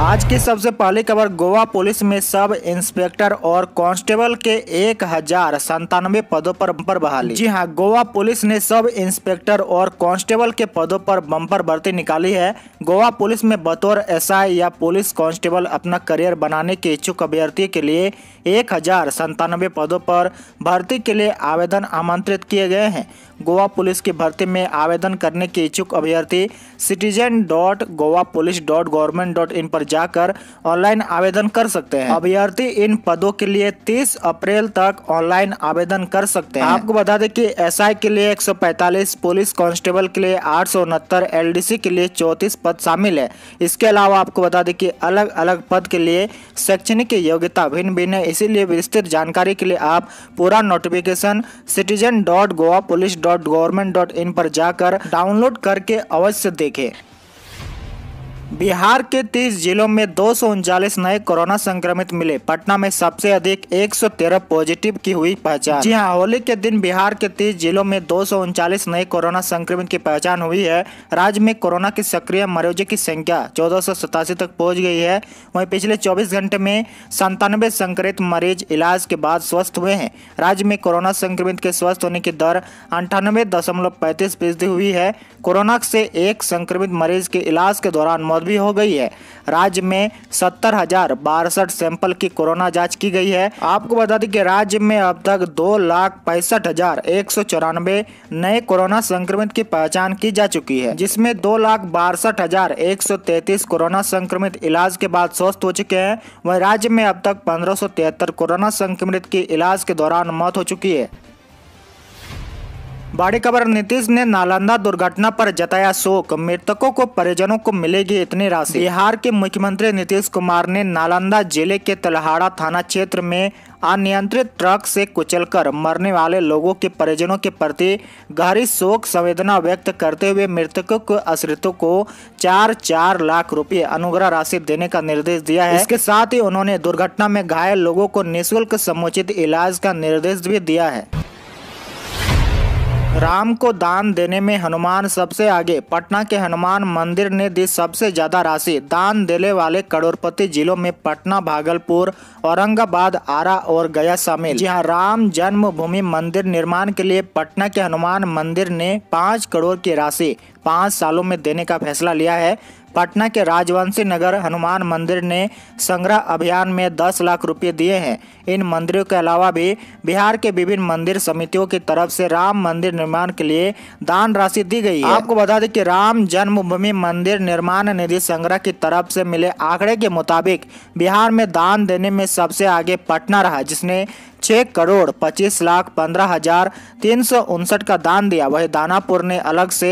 आज की सबसे पहली खबर गोवा पुलिस में सब इंस्पेक्टर और कांस्टेबल के एक हजार संतानवे पदों पर बम्पर बहाली जी हां गोवा पुलिस ने सब इंस्पेक्टर और कांस्टेबल के पदों पर बम्पर भर्ती निकाली है गोवा पुलिस में बतौर एसआई या पुलिस कांस्टेबल अपना करियर बनाने के इच्छुक अभ्यर्थी के लिए एक हजार संतानवे पदों पर भर्ती के लिए आवेदन आमंत्रित किए गए हैं गोवा पुलिस की भर्ती में आवेदन करने के इच्छुक अभ्यर्थी citizen dot Goa police dot government dot in पर जाकर ऑनलाइन आवेदन कर सकते हैं अभ्यर्थी इन पदों के लिए 30 अप्रैल तक ऑनलाइन आवेदन कर सकते हैं आपको बता दें कि एसआई के लिए 145 पुलिस कांस्टेबल के लिए आठ सौ एलडीसी के लिए चौतीस पद शामिल है इसके अलावा आपको बता दें की अलग अलग पद के लिए शैक्षणिक योग्यता भिन्न भिन्न है इसीलिए विस्तृत जानकारी के लिए आप पूरा notification citizen dot Goa police dot government dot in पर जाकर डाउनलोड करके अवश्य देखें बिहार के 30 जिलों में दो नए कोरोना संक्रमित मिले पटना में सबसे अधिक 113 पॉजिटिव की हुई पहचान जी हाँ होली के दिन बिहार के 30 जिलों में दो नए कोरोना संक्रमित की पहचान हुई है राज्य में कोरोना के सक्रिय मरीजों की संख्या चौदह तक पहुंच गई है वहीं पिछले 24 घंटे में संतानवे संक्रमित मरीज इलाज के बाद स्वस्थ हुए हैं राज्य में कोरोना संक्रमित के स्वस्थ होने की दर अंठानवे फीसदी हुई है कोरोना से एक संक्रमित मरीज के इलाज के दौरान मौत भी हो गई है राज्य में सत्तर हजार बासठ सैंपल की कोरोना जांच की गई है आपको बता दें कि राज्य में अब तक दो लाख पैंसठ हजार एक सौ चौरानबे नए कोरोना संक्रमित की पहचान की जा चुकी है जिसमें दो लाख बासठ हजार एक सौ तैतीस कोरोना संक्रमित इलाज के बाद स्वस्थ हो चुके हैं वह राज्य में अब तक पंद्रह सौ तिहत्तर कोरोना संक्रमित की इलाज के दौरान मौत हो चुकी है बड़ी खबर नीतीश ने नालंदा दुर्घटना पर जताया शोक मृतकों को परिजनों को मिलेगी इतनी राशि बिहार के मुख्यमंत्री नीतीश कुमार ने नालंदा जिले के तलहाड़ा थाना क्षेत्र में अनियंत्रित ट्रक से कुचलकर मरने वाले लोगों के परिजनों के प्रति गहरी शोक संवेदना व्यक्त करते हुए मृतकों के आश्रितों को चार चार लाख रुपए अनुग्रह राशि देने का निर्देश दिया है इसके साथ ही उन्होंने दुर्घटना में घायल लोगों को निःशुल्क समुचित इलाज का निर्देश भी दिया है राम को दान देने में हनुमान सबसे आगे पटना के हनुमान मंदिर ने दी सबसे ज़्यादा राशि दान देने वाले करोड़पति जिलों में पटना भागलपुर औरंगाबाद आरा और गया शामिल जहां राम जन्मभूमि मंदिर निर्माण के लिए पटना के हनुमान मंदिर ने पाँच करोड़ की राशि पाँच सालों में देने का फैसला लिया है पटना के राजवंशी नगर हनुमान मंदिर ने संग्रह अभियान में 10 लाख रुपए दिए हैं इन मंदिरों के अलावा भी बिहार के विभिन्न मंदिर समितियों की तरफ से राम मंदिर निर्माण के लिए दान राशि दी गई है आपको बता दें कि राम जन्मभूमि मंदिर निर्माण निधि संग्रह की तरफ से मिले आंकड़े के मुताबिक बिहार में दान देने में सबसे आगे पटना रहा जिसने छः करोड़ पच्चीस लाख पंद्रह हजार तीन सौ उनसठ का दान दिया वहीं दानापुर ने अलग से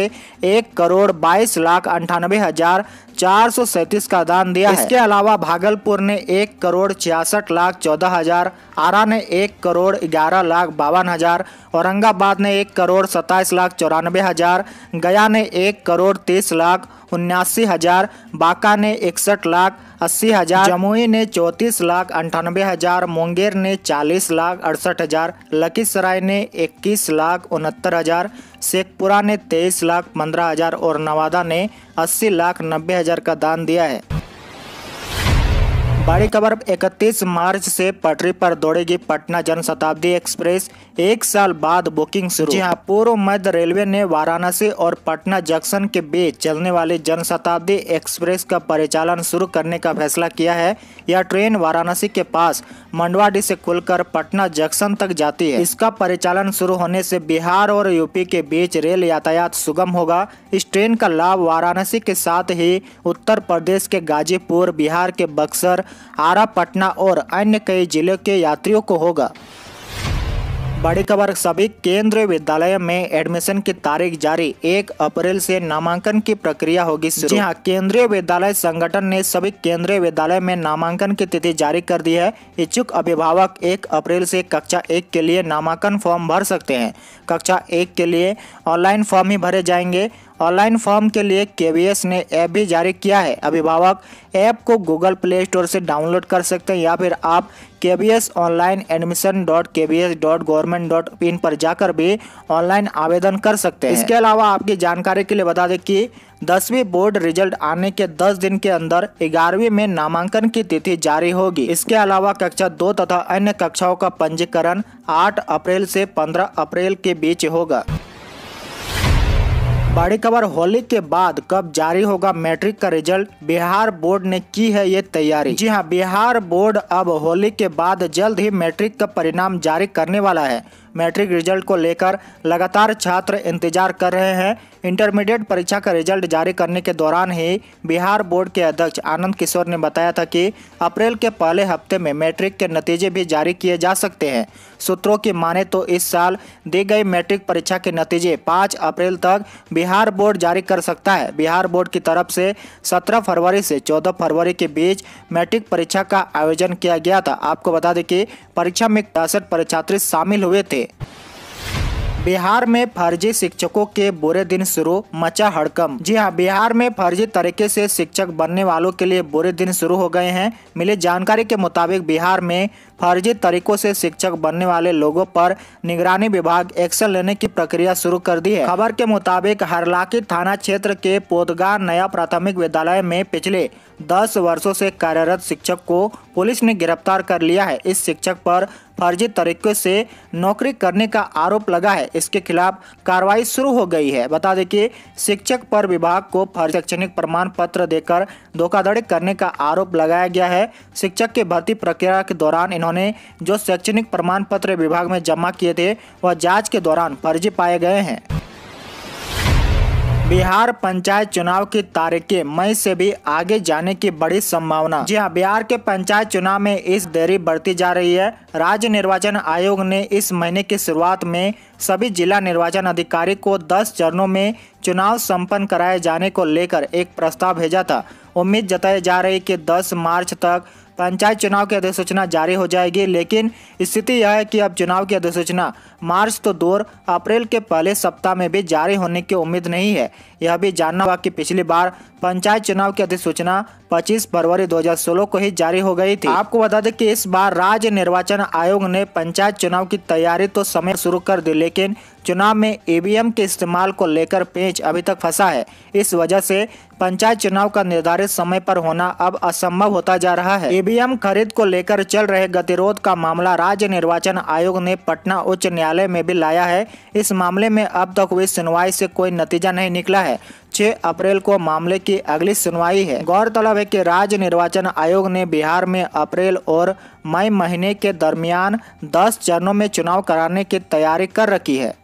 एक करोड़ बाईस लाख अंठानबे हजार चार सौ सैंतीस का दान दिया इसके अलावा भागलपुर ने एक करोड़ छियासठ लाख चौदह हजार आरा ने एक करोड़ ग्यारह लाख बावन हजार औरंगाबाद ने एक करोड़ सत्ताईस लाख चौरानबे हजार गया ने एक करोड़ तीस लाख उन्यासी हजार बांका ने इकसठ लाख अस्सी हजार जमुई ने चौतीस लाख अंठानबे हजार मुंगेर ने चालीस लाख अड़सठ हजार लखीसराय ने इक्कीस लाख उनहत्तर हजार शेखपुरा ने तेईस लाख पंद्रह हजार और नवादा ने अस्सी लाख नब्बे हजार का दान दिया है बड़ी खबर 31 मार्च से पटरी पर दौड़ेगी पटना जनशताब्दी एक्सप्रेस एक साल बाद बुकिंग शुरू जी हाँ पूर्व मध्य रेलवे ने वाराणसी और पटना जंक्शन के बीच चलने वाली जनशताब्दी एक्सप्रेस का परिचालन शुरू करने का फैसला किया है यह ट्रेन वाराणसी के पास मंडवाडी से खुलकर पटना जंक्शन तक जाती है इसका परिचालन शुरू होने से बिहार और यूपी के बीच रेल यातायात सुगम होगा इस ट्रेन का लाभ वाराणसी के साथ ही उत्तर प्रदेश के गाजीपुर बिहार के बक्सर आरा पटना और अन्य कई जिलों के यात्रियों को होगा बड़ी खबर सभी केंद्रीय विद्यालय में एडमिशन की तारीख जारी एक अप्रैल से नामांकन की प्रक्रिया होगी शुरू जी हाँ केंद्रीय विद्यालय संगठन ने सभी केंद्रीय विद्यालय में नामांकन की तिथि जारी कर दी है इच्छुक अभिभावक एक अप्रैल से कक्षा एक के लिए नामांकन फॉर्म भर सकते हैं कक्षा एक के लिए ऑनलाइन फॉर्म ही भरे जाएंगे ऑनलाइन फॉर्म के लिए के ने ऐप भी जारी किया है अभिभावक ऐप को गूगल प्ले स्टोर से डाउनलोड कर सकते हैं या फिर आप K B S online admission dot K B S dot government dot in पर जाकर भी ऑनलाइन आवेदन कर सकते हैं इसके अलावा आपकी जानकारी के लिए बता दें कि दसवीं बोर्ड रिजल्ट आने के दस दिन के अंदर ग्यारहवीं में नामांकन की तिथि जारी होगी इसके अलावा कक्षा दो तथा अन्य कक्षाओं का पंजीकरण आठ अप्रैल से पंद्रह अप्रैल के बीच होगा बड़ी खबर होली के बाद कब जारी होगा मैट्रिक का रिजल्ट बिहार बोर्ड ने की है ये तैयारी जी हाँ बिहार बोर्ड अब होली के बाद जल्द ही मैट्रिक का परिणाम जारी करने वाला है मैट्रिक रिजल्ट को लेकर लगातार छात्र इंतजार कर रहे हैं इंटरमीडिएट परीक्षा का रिजल्ट जारी करने के दौरान ही बिहार बोर्ड के अध्यक्ष आनंद किशोर ने बताया था कि अप्रैल के पहले हफ्ते में मैट्रिक के नतीजे भी जारी किए जा सकते हैं सूत्रों की माने तो इस साल दी गई मैट्रिक परीक्षा के नतीजे 5 अप्रैल तक बिहार बोर्ड जारी कर सकता है बिहार बोर्ड की तरफ से 17 फरवरी से 14 फरवरी के बीच मैट्रिक परीक्षा का आयोजन किया गया था आपको बता दें कि परीक्षा में तिरसठ परीक्षार्थी शामिल हुए थे बिहार में फर्जी शिक्षकों के बुरे दिन शुरू मचा हड़कम जी हाँ बिहार में फर्जी तरीके से शिक्षक बनने वालों के लिए बुरे दिन शुरू हो गए हैं मिली जानकारी के मुताबिक बिहार में फर्जी तरीकों से शिक्षक बनने वाले लोगों पर निगरानी विभाग एक्शन लेने की प्रक्रिया शुरू कर दी है खबर के मुताबिक हरलाकी थाना क्षेत्र के पोदगा नया प्राथमिक विद्यालय में पिछले दस वर्षो ऐसी कार्यरत शिक्षक को पुलिस ने गिरफ्तार कर लिया है इस शिक्षक आरोप फर्जी तरीके से नौकरी करने का आरोप लगा है इसके खिलाफ कार्रवाई शुरू हो गई है बता दें कि शिक्षक पर विभाग को फर्जी शैक्षणिक प्रमाण पत्र देकर धोखाधड़ी करने का आरोप लगाया गया है शिक्षक के भर्ती प्रक्रिया के दौरान इन्होंने जो शैक्षणिक प्रमाण पत्र विभाग में जमा किए थे वह जाँच के दौरान फर्जी पाए गए हैं बिहार पंचायत चुनाव की तारीखें मई से भी आगे जाने की बड़ी संभावना जी हाँ बिहार के पंचायत चुनाव में इस देरी बढ़ती जा रही है राज्य निर्वाचन आयोग ने इस महीने की शुरुआत में सभी जिला निर्वाचन अधिकारी को 10 चरणों में चुनाव संपन्न कराए जाने को लेकर एक प्रस्ताव भेजा था उम्मीद जताई जा रही कि 10 मार्च तक पंचायत चुनाव की अधिसूचना जारी हो जाएगी लेकिन स्थिति यह है कि अब चुनाव की अधिसूचना मार्च तो दूर अप्रैल के पहले सप्ताह में भी जारी होने की उम्मीद नहीं है यह भी जानना होगा कि पिछली बार पंचायत चुनाव की अधिसूचना 25 फरवरी 2016 को ही जारी हो गई थी आपको बता दें कि इस बार राज्य निर्वाचन आयोग ने पंचायत चुनाव की तैयारी तो समय शुरू कर दी लेकिन चुनाव में ईवीएम e के इस्तेमाल को लेकर पेंच अभी तक फंसा है इस वजह से पंचायत चुनाव का निर्धारित समय पर होना अब असंभव होता जा रहा है ईवीएम e खरीद को लेकर चल रहे गतिरोध का मामला राज्य निर्वाचन आयोग ने पटना उच्च न्यायालय में भी लाया है इस मामले में अब तक हुई सुनवाई से कोई नतीजा नहीं निकला है 6 अप्रैल को मामले की अगली सुनवाई है गौरतलब है कि राज्य निर्वाचन आयोग ने बिहार में अप्रैल और मई महीने के दरमियान 10 चरणों में चुनाव कराने की तैयारी कर रखी है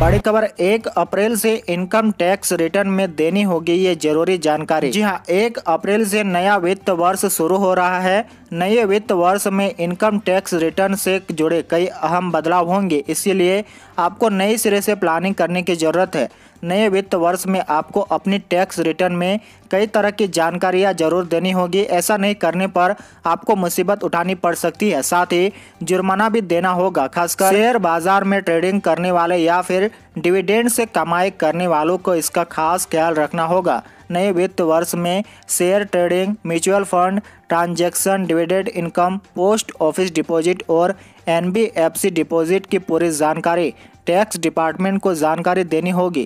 बड़ी खबर एक अप्रैल से इनकम टैक्स रिटर्न में देनी होगी ये जरूरी जानकारी जी हाँ एक अप्रैल से नया वित्त वर्ष शुरू हो रहा है नए वित्त वर्ष में इनकम टैक्स रिटर्न से जुड़े कई अहम बदलाव होंगे इसीलिए आपको नए सिरे से प्लानिंग करने की जरूरत है नए वित्त वर्ष में आपको अपनी टैक्स रिटर्न में कई तरह की जानकारियां जरूर देनी होगी ऐसा नहीं करने पर आपको मुसीबत उठानी पड़ सकती है साथ ही जुर्माना भी देना होगा खासकर शेयर बाजार में ट्रेडिंग करने वाले या फिर डिविडेंड से कमाई करने वालों को इसका खास ख्याल रखना होगा नए वित्त वर्ष में share trading mutual fund transaction dividend income post office deposit और एनबीएफसी डिपॉजिट की पूरी जानकारी टैक्स डिपार्टमेंट को जानकारी देनी होगी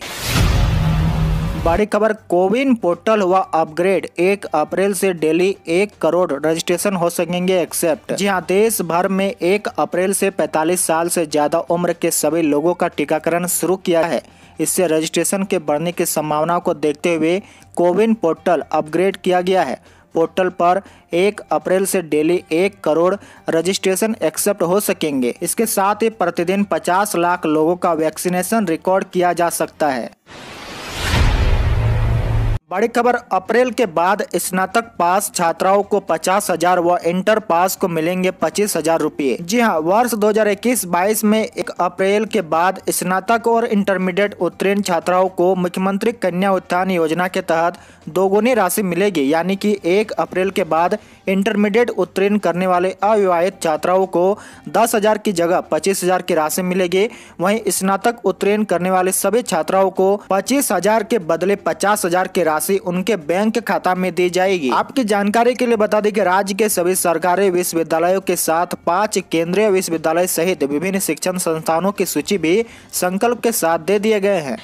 बड़ी खबर कोविन पोर्टल हुआ अपग्रेड एक अप्रैल से डेली एक करोड़ रजिस्ट्रेशन हो सकेंगे एक्सेप्ट जी हाँ देश भर में एक अप्रैल से 45 साल से ज्यादा उम्र के सभी लोगों का टीकाकरण शुरू किया है इससे रजिस्ट्रेशन के बढ़ने की संभावना को देखते हुए कोविन पोर्टल अपग्रेड किया गया है पोर्टल पर एक अप्रैल से डेली एक करोड़ रजिस्ट्रेशन एक्सेप्ट हो सकेंगे इसके साथ ही प्रतिदिन 50 लाख लोगों का वैक्सीनेशन रिकॉर्ड किया जा सकता है बड़ी खबर अप्रैल के बाद स्नातक पास छात्राओं को पचास हजार व इंटर पास को मिलेंगे पच्चीस हजार रूपए जी हाँ वर्ष 2021-22 में एक अप्रैल के बाद स्नातक और इंटरमीडिएट उत्तीर्ण छात्राओं को मुख्यमंत्री कन्या उत्थान योजना के तहत दोगुनी राशि मिलेगी यानी कि एक अप्रैल के बाद इंटरमीडिएट उत्तीर्ण करने वाले अविवाहित छात्राओं को दस हजार की जगह पच्चीस हजार की राशि मिलेगी वही स्नातक उत्तीर्ण करने वाले सभी छात्राओं को पच्चीस हजार के बदले पचास हजार की राशि राशि उनके बैंक खाता में दी जाएगी आपकी जानकारी के लिए बता दें कि राज्य के सभी सरकारी विश्वविद्यालयों के साथ पांच केंद्रीय विश्वविद्यालय सहित विभिन्न शिक्षण संस्थानों की सूची भी संकल्प के साथ दे दिए गए हैं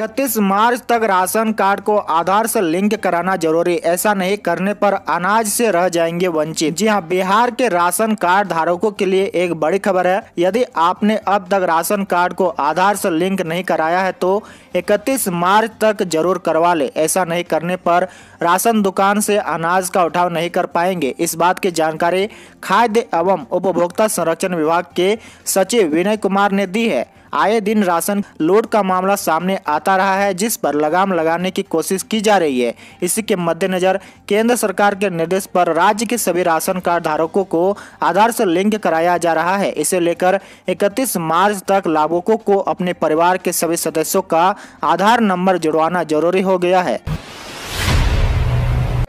इकतीस मार्च तक राशन कार्ड को आधार से लिंक कराना जरूरी ऐसा नहीं करने पर अनाज से रह जाएंगे वंचित जी हाँ बिहार के राशन कार्ड धारकों के लिए एक बड़ी खबर है यदि आपने अब तक राशन कार्ड को आधार से लिंक नहीं कराया है तो इकतीस मार्च तक जरूर करवा ले ऐसा नहीं करने पर राशन दुकान से अनाज का उठाव नहीं कर पाएंगे इस बात की जानकारी खाद्य एवं उपभोक्ता संरक्षण विभाग के सचिव विनय कुमार ने दी है आए दिन राशन लोड का मामला सामने आता रहा है जिस पर लगाम लगाने की कोशिश की जा रही है इसी के मद्देनजर केंद्र सरकार के निर्देश पर राज्य के सभी राशन कार्ड धारकों को आधार से लिंक कराया जा रहा है इसे लेकर 31 मार्च तक लाभुकों को अपने परिवार के सभी सदस्यों का आधार नंबर जुड़वाना जरूरी हो गया है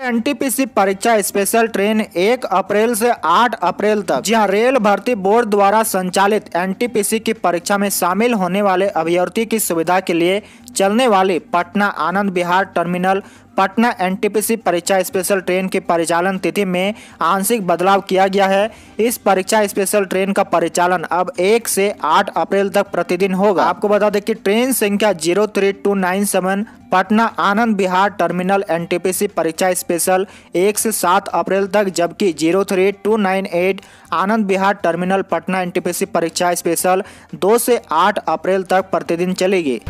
एनटीपीसी परीक्षा स्पेशल ट्रेन 1 अप्रैल से 8 अप्रैल तक जहां रेल भर्ती बोर्ड द्वारा संचालित एनटीपीसी की परीक्षा में शामिल होने वाले अभ्यर्थी की सुविधा के लिए चलने वाली पटना आनंद बिहार टर्मिनल पटना एनटीपीसी परीक्षा स्पेशल ट्रेन की परिचालन तिथि में आंशिक बदलाव किया गया है इस परीक्षा स्पेशल ट्रेन का परिचालन अब एक से आठ अप्रैल तक प्रतिदिन होगा आपको बता दें कि ट्रेन संख्या zero three two nine seven Patna Anand Vihar terminal N परीक्षा स्पेशल एक से सात अप्रैल तक जबकि zero three two nine eight Anand Vihar terminal Patna N परीक्षा स्पेशल दो से आठ अप्रैल तक प्रतिदिन चलेगी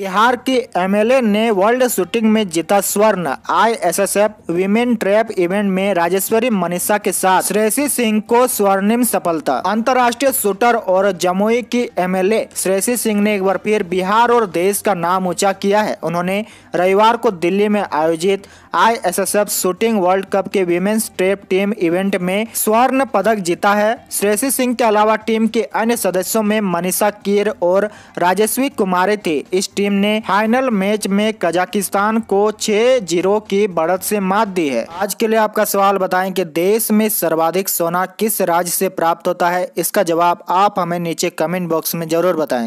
बिहार की एमएलए ने वर्ल्ड शूटिंग में जीता स्वर्ण आईएसएसएफ विमेन ट्रैप इवेंट में राजेश्वरी मनीषा के साथ श्रेयसी सिंह को स्वर्णिम सफलता अंतर्राष्ट्रीय शूटर और जमुई की एमएलए श्रेयसी सिंह ने एक बार फिर बिहार और देश का नाम ऊंचा किया है उन्होंने रविवार को दिल्ली में आयोजित आईएसएसएफ शूटिंग वर्ल्ड कप के वीमेन्स ट्रेप टीम इवेंट में स्वर्ण पदक जीता है श्रेयसी सिंह के अलावा टीम के अन्य सदस्यों में मनीषा कीर और राजस्वी कुमारी थे इस टीम ने फाइनल मैच में कजाकिस्तान को छह जीरो की बढ़त से मात दी है आज के लिए आपका सवाल बताएं कि देश में सर्वाधिक सोना किस राज्य से प्राप्त होता है इसका जवाब आप हमें नीचे कमेंट बॉक्स में जरूर बताएं